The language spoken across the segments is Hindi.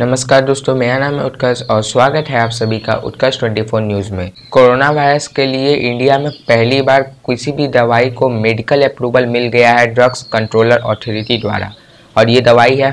नमस्कार दोस्तों मेरा नाम है उत्कर्ष और स्वागत है आप सभी का उत्कर्ष 24 न्यूज़ में कोरोना वायरस के लिए इंडिया में पहली बार किसी भी दवाई को मेडिकल अप्रूवल मिल गया है ड्रग्स कंट्रोलर अथॉरिटी द्वारा और ये दवाई है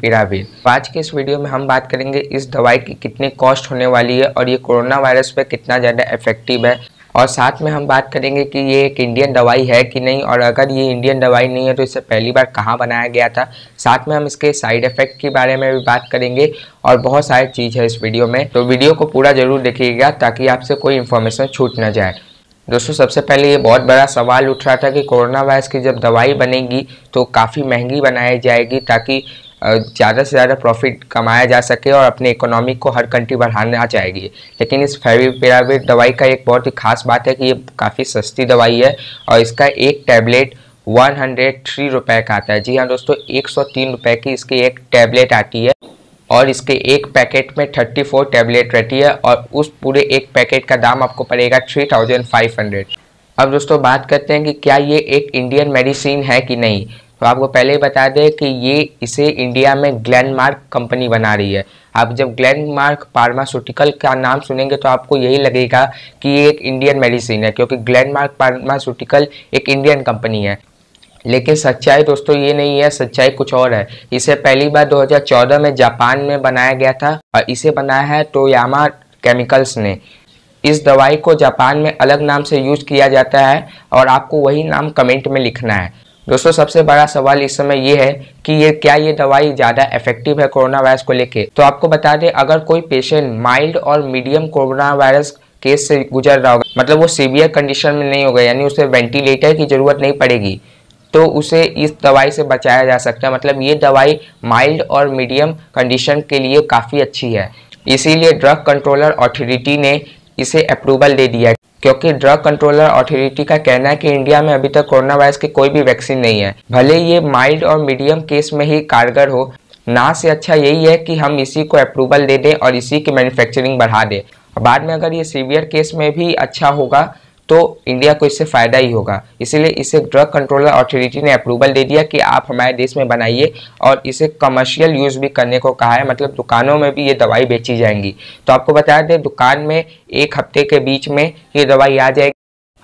पिराविर आज के इस वीडियो में हम बात करेंगे इस दवाई की कितनी कॉस्ट होने वाली है और ये कोरोना वायरस पर कितना ज़्यादा इफेक्टिव है और साथ में हम बात करेंगे कि ये एक इंडियन दवाई है कि नहीं और अगर ये इंडियन दवाई नहीं है तो इसे पहली बार कहाँ बनाया गया था साथ में हम इसके साइड इफ़ेक्ट के बारे में भी बात करेंगे और बहुत सारी चीज़ है इस वीडियो में तो वीडियो को पूरा ज़रूर देखिएगा ताकि आपसे कोई इन्फॉर्मेशन छूट ना जाए दोस्तों सबसे पहले ये बहुत बड़ा सवाल उठ रहा था कि कोरोना वायरस की जब दवाई बनेगी तो काफ़ी महंगी बनाई जाएगी ताकि ज़्यादा से ज़्यादा प्रॉफिट कमाया जा सके और अपने इकोनॉमी को हर कंट्री बढ़ाना चाहिए लेकिन इस फेविपिराविर दवाई का एक बहुत ही खास बात है कि ये काफ़ी सस्ती दवाई है और इसका एक टैबलेट वन हंड्रेड थ्री रुपये का आता है जी हाँ दोस्तों एक सौ तीन रुपये की इसकी एक टैबलेट आती है और इसके एक पैकेट में थर्टी फोर टैबलेट रहती है और उस पूरे एक पैकेट का दाम आपको पड़ेगा थ्री थाउजेंड फाइव हंड्रेड अब दोस्तों बात करते हैं कि क्या ये एक इंडियन मेडिसिन है कि नहीं तो आपको पहले ही बता दें कि ये इसे इंडिया में ग्लैंडमार्क कंपनी बना रही है आप जब ग्लैंडमार्क फार्मास्यूटिकल का नाम सुनेंगे तो आपको यही लगेगा कि ये एक इंडियन मेडिसिन है क्योंकि ग्लैंडमार्क फार्मास्यूटिकल एक इंडियन कंपनी है लेकिन सच्चाई दोस्तों ये नहीं है सच्चाई कुछ और है इसे पहली बार 2014 में जापान में बनाया गया था और इसे बनाया है टोयामा केमिकल्स ने इस दवाई को जापान में अलग नाम से यूज किया जाता है और आपको वही नाम कमेंट में लिखना है दोस्तों सबसे बड़ा सवाल इस समय ये है कि ये क्या ये दवाई ज़्यादा इफेक्टिव है कोरोना वायरस को लेके तो आपको बता दें अगर कोई पेशेंट माइल्ड और मीडियम कोरोना वायरस केस से गुजर रहा होगा मतलब वो सीवियर कंडीशन में नहीं होगा यानी उसे वेंटिलेटर की ज़रूरत नहीं पड़ेगी तो उसे इस दवाई से बचाया जा सकता है मतलब ये दवाई माइल्ड और मीडियम कंडीशन के लिए काफ़ी अच्छी है इसीलिए ड्रग कंट्रोलर अथॉरिटी ने इसे अप्रूवल दे दिया क्योंकि ड्रग कंट्रोलर अथॉरिटी का कहना है कि इंडिया में अभी तक कोरोना वायरस की कोई भी वैक्सीन नहीं है भले ये माइल्ड और मीडियम केस में ही कारगर हो ना से अच्छा यही है कि हम इसी को अप्रूवल दे दें और इसी की मैन्युफैक्चरिंग बढ़ा दें बाद में अगर ये सीवियर केस में भी अच्छा होगा तो इंडिया को इससे फ़ायदा ही होगा इसीलिए इसे ड्रग कंट्रोलर अथॉरिटी ने अप्रूवल दे दिया कि आप हमारे देश में बनाइए और इसे कमर्शियल यूज़ भी करने को कहा है मतलब दुकानों में भी ये दवाई बेची जाएंगी तो आपको बता दें दुकान में एक हफ्ते के बीच में ये दवाई आ जाएगी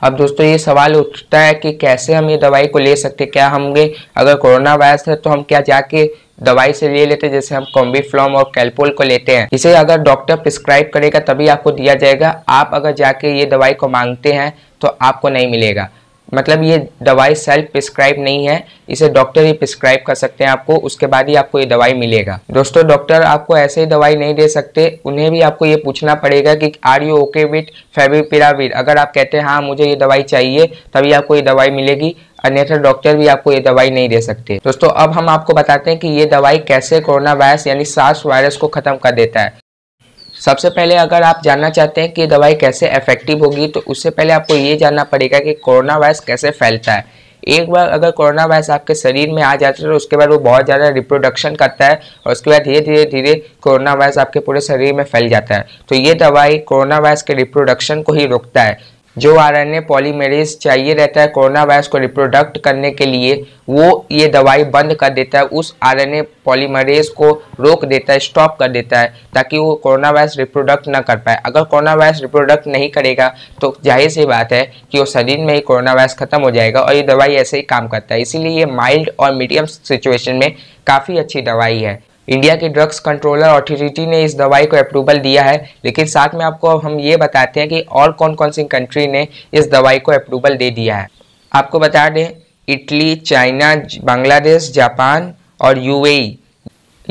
अब दोस्तों ये सवाल उठता है कि कैसे हम ये दवाई को ले सकते क्या हमें अगर कोरोना वायरस है तो हम क्या जाके दवाई से ले लेते हैं जैसे हम कॉम्बी फ्लॉम और कैल्पोल को लेते हैं इसे अगर डॉक्टर प्रिस्क्राइब करेगा तभी आपको दिया जाएगा आप अगर जाके ये दवाई को मांगते हैं तो आपको नहीं मिलेगा मतलब ये दवाई सेल्फ प्रिस्क्राइब नहीं है इसे डॉक्टर ही प्रिस्क्राइब कर सकते हैं आपको उसके बाद ही आपको ये दवाई मिलेगा दोस्तों डॉक्टर आपको ऐसे ही दवाई नहीं दे सकते उन्हें भी आपको ये पूछना पड़ेगा कि are you okay with favipiravir अगर आप कहते हैं हाँ मुझे ये दवाई चाहिए तभी आपको ये दवाई मिलेगी अन्यथा डॉक्टर भी आपको ये दवाई नहीं दे सकते दोस्तों अब हम आपको बताते हैं कि ये दवाई कैसे कोरोना वायरस यानी सार्स वायरस को ख़त्म कर देता है सबसे पहले अगर आप जानना चाहते हैं कि दवाई कैसे इफेक्टिव होगी तो उससे पहले आपको ये जानना पड़ेगा कि कोरोना वायरस कैसे फैलता है एक बार अगर कोरोना वायरस आपके शरीर में आ जाता है तो उसके बाद वो बहुत ज़्यादा रिप्रोडक्शन करता है और उसके बाद धीरे धीरे धीरे कोरोना वायरस आपके पूरे शरीर में फैल जाता है तो ये दवाई कोरोना वायरस के रिप्रोडक्शन को ही रोकता है जो आरएनए पॉलीमेरेज चाहिए रहता है कोरोना वायरस को रिप्रोडक्ट करने के लिए वो ये दवाई बंद कर देता है उस आरएनए पॉलीमरेज को रोक देता है स्टॉप कर देता है ताकि वो कोरोना वायरस रिप्रोडक्ट ना कर पाए अगर कोरोना वायरस रिप्रोडक्ट नहीं करेगा तो जाहिर सी बात है कि वो शरीर में ही कोरोना वायरस खत्म हो जाएगा और ये दवाई ऐसे ही काम करता है इसीलिए ये माइल्ड और मीडियम सिचुएशन में काफ़ी अच्छी दवाई है इंडिया की ड्रग्स कंट्रोलर अथॉरिटी ने इस दवाई को अप्रूवल दिया है लेकिन साथ में आपको हम ये बताते हैं कि और कौन कौन सी कंट्री ने इस दवाई को अप्रूवल दे दिया है आपको बता दें इटली चाइना बांग्लादेश जापान और यूएई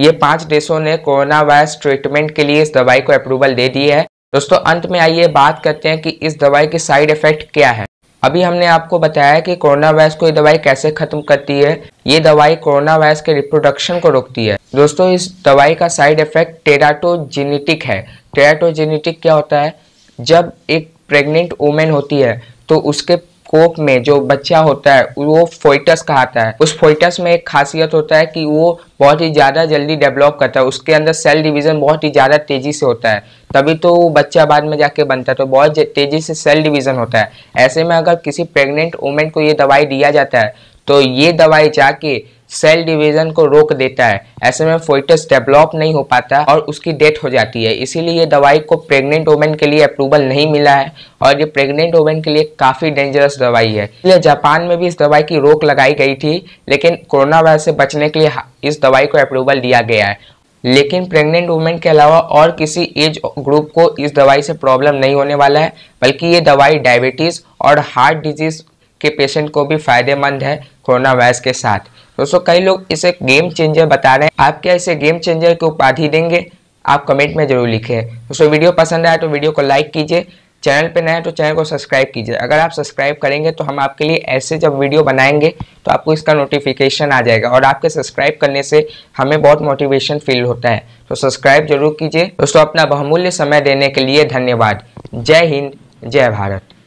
ये पांच देशों ने कोरोना वायरस ट्रीटमेंट के लिए इस दवाई को अप्रूवल दे दी है दोस्तों अंत में आइए बात करते हैं कि इस दवाई के साइड इफेक्ट क्या है अभी हमने आपको बताया कि कोरोना वायरस को ये दवाई कैसे खत्म करती है ये दवाई कोरोना वायरस के रिप्रोडक्शन को रोकती है दोस्तों इस दवाई का साइड इफेक्ट टेराटोजेनेटिक है टेराटोजेनेटिक क्या होता है जब एक प्रेग्नेंट वूमेन होती है तो उसके कोप में जो बच्चा होता है वो फोइटस कहलाता है उस फोइटस में एक खासियत होता है कि वो बहुत ही ज़्यादा जल्दी डेवलप करता है उसके अंदर सेल डिवीज़न बहुत ही ज़्यादा तेज़ी से होता है तभी तो बच्चा बाद में जाके बनता है तो बहुत तेज़ी से सेल डिवीज़न होता है ऐसे में अगर किसी प्रेग्नेंट वुमेन को ये दवाई दिया जाता है तो ये दवाई जाके सेल डिवीज़न को रोक देता है ऐसे में फोइटस डेवलप नहीं हो पाता और उसकी डेथ हो जाती है इसीलिए ये दवाई को प्रेग्नेंट वोमेन के लिए अप्रूवल नहीं मिला है और ये प्रेग्नेंट वोमेन के लिए काफ़ी डेंजरस दवाई है इसलिए जापान में भी इस दवाई की रोक लगाई गई थी लेकिन कोरोना वायरस से बचने के लिए इस दवाई को अप्रूवल दिया गया है लेकिन प्रेग्नेंट वुमेन के अलावा और किसी एज ग्रुप को इस दवाई से प्रॉब्लम नहीं होने वाला है बल्कि ये दवाई डायबिटीज़ और हार्ट डिजीज़ के पेशेंट को भी फायदेमंद है कोरोना वायरस के साथ दोस्तों कई लोग इसे गेम चेंजर बता रहे हैं आप क्या इसे गेम चेंजर की उपाधि देंगे आप कमेंट में जरूर लिखें दोस्तों वीडियो पसंद आया तो वीडियो को लाइक कीजिए चैनल पे नए हैं तो चैनल को सब्सक्राइब कीजिए अगर आप सब्सक्राइब करेंगे तो हम आपके लिए ऐसे जब वीडियो बनाएंगे तो आपको इसका नोटिफिकेशन आ जाएगा और आपके सब्सक्राइब करने से हमें बहुत मोटिवेशन फील होता है तो सब्सक्राइब जरूर कीजिए दोस्तों अपना बहुमूल्य समय देने के लिए धन्यवाद जय हिंद जय भारत